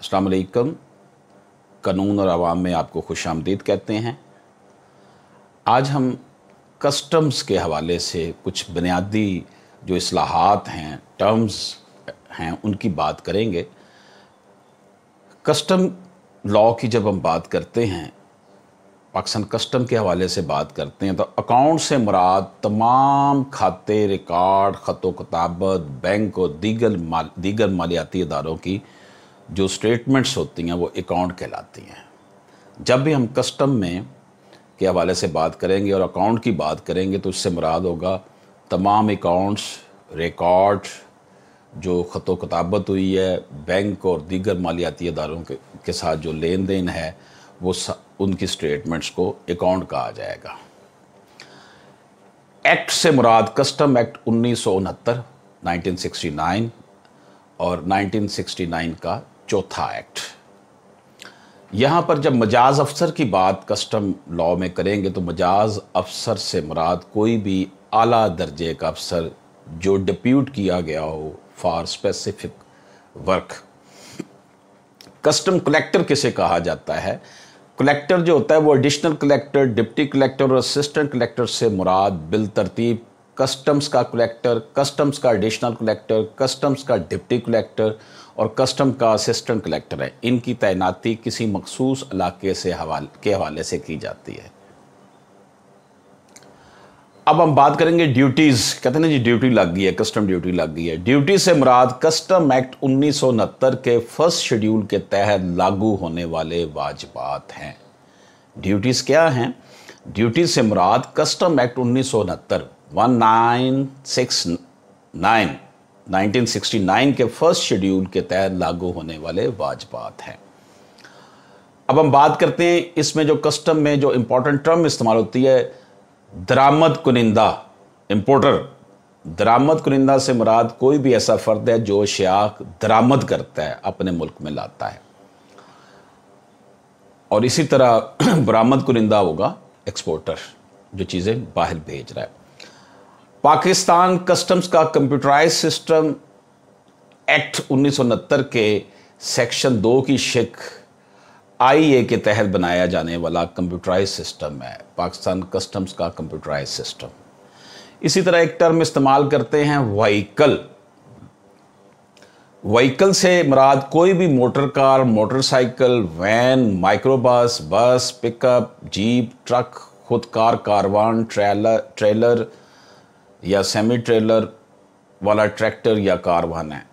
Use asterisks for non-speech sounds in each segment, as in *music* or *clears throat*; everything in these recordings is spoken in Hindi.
असलकम कानून और आवाम में आपको खुश आमदीद कहते हैं आज हम कस्टम्स के हवाले से कुछ बुनियादी जो असलाहत हैं टर्म्स हैं उनकी बात करेंगे कस्टम लॉ की जब हम बात करते हैं पाकिस्तान कस्टम के हवाले से बात करते हैं तो अकाउंट से मुराद तमाम खाते रिकॉर्ड ख़त व बैंक और दीगर माल दीगर मालियाती इदारों की जो स्टेटमेंट्स होती हैं वो अकाउंट कहलाती हैं जब भी हम कस्टम में के हवाले से बात करेंगे और अकाउंट की बात करेंगे तो उससे मुराद होगा तमाम अकाउंट्स रिकॉर्ड जो ख़त कताबत हुई है बैंक और दीगर मालियाती इदारों के, के साथ जो लेन देन है वो उनकी स्टेटमेंट्स को अकाउंट कहा जाएगा एक्ट से मुराद कस्टम एक्ट उन्नीस सौ उनहत्तर नाइन और 1969 का चौथा एक्ट यहां पर जब मजाज अफसर की बात कस्टम लॉ में करेंगे तो मजाज अफसर से मुराद कोई भी आला दर्जे का अफसर जो डिप्यूट किया गया हो for specific work custom collector किसे कहा जाता है कलेक्टर जो होता है वो एडिशनल कलेक्टर डिप्टी कलेक्टर और असिस्टेंट कलेक्टर से मुराद बिल तरतीब कस्टम्स का कलेक्टर कस्टम्स का एडिशनल कलेक्टर कस्टम्स का डिप्टी कलेक्टर और कस्टम का असिस्टेंट कलेक्टर है इनकी तैनाती किसी मखसूस इलाके से हवाल के हवाले से की जाती है अब हम बात करेंगे ड्यूटीज़ कहते हैं जी ड्यूटी लग गई है कस्टम ड्यूटी लग गई है ड्यूटी से मुराद कस्टम एक्ट उन्नीस के फर्स्ट शेड्यूल के तहत लागू होने वाले वाजबात हैं ड्यूटीज़ क्या हैं ड्यूटी से मुराद कस्टम एक्ट उन्नीस 1969 के फर्स्ट शेड्यूल के तहत लागू होने वाले वाजपात हैं अब हम बात करते हैं इसमें जो कस्टम में जो इम्पोर्टेंट टर्म इस्तेमाल होती है दरामद कुनिंदा इम्पोर्टर दरामद कुनिंदा से मुराद कोई भी ऐसा फ़र्द है जो शाख दरामद करता है अपने मुल्क में लाता है और इसी तरह *clears throat* बरामद कुनिंदा होगा एक्सपोर्टर जो चीज़ें बाहर भेज रहा है पाकिस्तान कस्टम्स का कंप्यूटराइज सिस्टम एक्ट उन्नीस के सेक्शन दो की शिक आईए के तहत बनाया जाने वाला कंप्यूटराइज सिस्टम है पाकिस्तान कस्टम्स का कंप्यूटराइज सिस्टम इसी तरह एक टर्म इस्तेमाल करते हैं वहीकल व्हीकल से मराद कोई भी motor car motorcycle van microbus bus pickup jeep truck खुदकार कारवान ट्रेलर ट्रेलर या सेमी ट्रेलर वाला ट्रैक्टर या कार वाहन है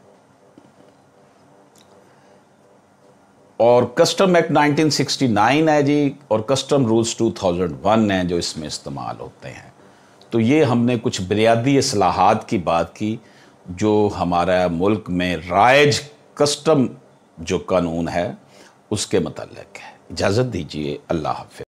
और कस्टम एक्ट 1969 है जी और कस्टम रूल्स 2001 है जो इसमें इस्तेमाल होते हैं तो ये हमने कुछ बुनियादी असलाहत की बात की जो हमारा मुल्क में राइज कस्टम जो कानून है उसके मतलब है इजाज़त दीजिए अल्लाह हाफ